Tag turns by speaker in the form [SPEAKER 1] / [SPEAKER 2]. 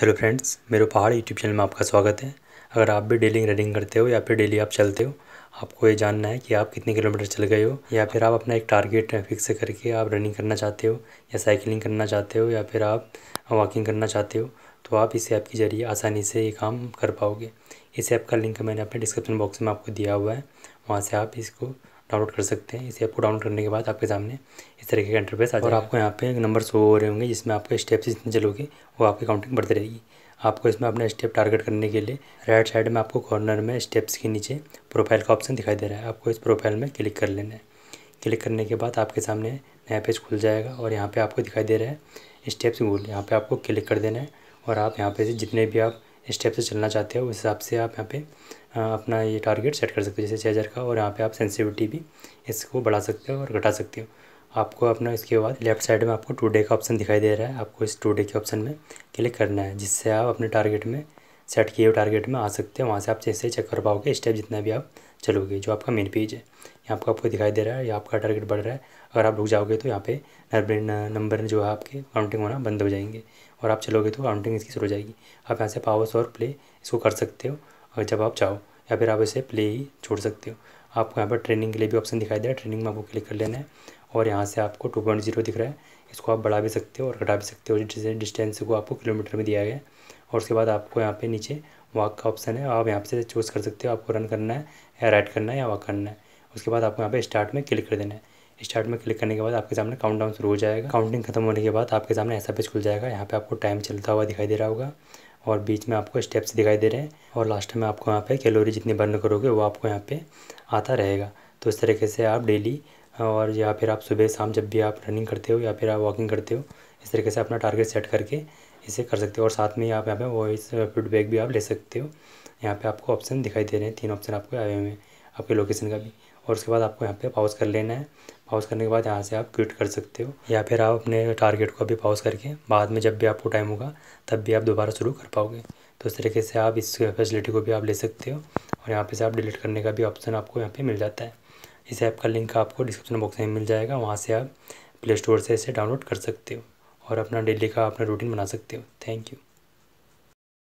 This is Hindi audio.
[SPEAKER 1] हेलो फ्रेंड्स मेरे पहाड़ यूट्यूब चैनल में आपका स्वागत है अगर आप भी डेली रनिंग करते हो या फिर डेली आप चलते हो आपको ये जानना है कि आप कितने किलोमीटर चल गए हो या फिर आप अपना एक टारगेट फिक्स करके आप रनिंग करना चाहते हो या साइकिलिंग करना चाहते हो या फिर आप वॉकिंग करना चाहते हो तो आप इस ऐप के ज़रिए आसानी से ये काम कर पाओगे इस ऐप का लिंक मैंने अपने डिस्क्रिप्शन बॉक्स में आपको दिया हुआ है वहाँ से आप इसको डाउनलोड कर सकते हैं इसे ऐप को डाउनलोड करने के बाद आपके सामने इस तरीके का इंटरफेस आ और आपको यहाँ पे एक नंबर शो हो रहे होंगे जिसमें आपके स्टेप्स जितने चलोगे वो आपकी काउंटिंग बढ़ती रहेगी आपको इसमें अपना स्टेप टारगेट करने के लिए राइट साइड में आपको कॉर्नर में स्टेप्स के नीचे प्रोफाइल का ऑप्शन दिखाई दे रहा है आपको इस प्रोफाइल में क्लिक कर लेना है क्लिक करने के बाद आपके सामने नया पेज खुल जाएगा और यहाँ पर आपको दिखाई दे रहा है स्टेप्स गोल यहाँ पे आपको क्लिक कर देना है और आप यहाँ पे से जितने भी आप स्टेप से चलना चाहते हो उस हिसाब से आप यहाँ पे अपना ये टारगेट सेट कर सकते हो जैसे छः हज़ार का और यहाँ पे आप सेंसिटिविटी भी इसको बढ़ा सकते हो और घटा सकते हो आपको अपना इसके बाद लेफ्ट साइड में आपको टू डे का ऑप्शन दिखाई दे रहा है आपको इस टू डे के ऑप्शन में क्लिक करना है जिससे आप अपने टारगेट में सेट किए हुए टारगेट में आ सकते हैं वहाँ से आप जैसे चेक कर पाओगे स्टेप जितना भी आप चलोगे जो आपका मेन पेज है यहाँ आपको आपको दिखाई दे रहा है या आपका टारगेट बढ़ रहा है अगर आप रुक जाओगे तो यहाँ पे नंबर जो है आपके काउंटिंग होना बंद हो जाएंगे और आप चलोगे तो काउंटिंग इसकी शुरू हो जाएगी आप यहाँ से पावर्स और प्ले इसको कर सकते हो और जब आप चाहो या फिर आप इसे प्ले ही छोड़ सकते हो आपको यहाँ पर ट्रेनिंग के लिए भी ऑप्शन दिखाई दे रहा है ट्रेनिंग में आपको क्लिक कर लेना है और यहाँ से आपको टू पॉइंट जीरो दिख रहा है इसको आप बढ़ा भी सकते हो और घटा भी सकते हो डिस्टेंस को आपको किलोमीटर में दिया गया है और उसके बाद आपको यहाँ पे नीचे वॉक का ऑप्शन है आप यहाँ से चूज़ कर सकते हो आपको रन करना है या राइड करना है या वॉक करना है उसके बाद आपको यहाँ पे स्टार्ट में क्लिक कर देना है स्टार्ट में क्लिक करने के बाद आपके सामने काउंट डाउन शुरू हो जाएगा काउंटिंग खत्म होने के बाद आपके सामने ऐसा पेज खुल जाएगा यहाँ पर आपको टाइम चलता हुआ दिखाई दे रहा होगा और बीच में आपको स्टेप्स दिखाई दे रहे हैं और लास्ट में आपको यहाँ पे कैलोरी जितनी बर्न करोगे वो आपको यहाँ पे आता रहेगा तो इस तरीके से आप डेली और या फिर आप सुबह शाम जब भी आप रनिंग करते हो या फिर आप वॉकिंग करते हो इस तरीके से अपना टारगेट सेट करके इसे कर सकते हो और साथ में आप यहाँ पे वॉइस फीडबैक भी आप ले सकते हो यहाँ पे आपको ऑप्शन दिखाई दे रहे हैं तीन ऑप्शन आपको आए हुए हैं आपके लोकेशन का भी और उसके बाद आपको यहाँ पे पाउस कर लेना है पाउस करने के बाद यहाँ से आप क्विट कर सकते हो या फिर आप अपने टारगेट को अभी पाउस करके बाद में जब भी आपको टाइम होगा तब भी आप दोबारा शुरू कर पाओगे तो इस तरीके से आप इस फैसिलिटी को भी आप ले सकते हो और यहाँ पर से आप डिलीट करने का भी ऑप्शन आपको यहाँ पर मिल जाता है इस ऐप का लिंक आपको डिस्क्रिप्शन बॉक्स में मिल जाएगा वहाँ से आप प्ले स्टोर से इसे डाउनलोड कर सकते हो और अपना डेली का अपना रूटीन बना सकते हो थैंक यू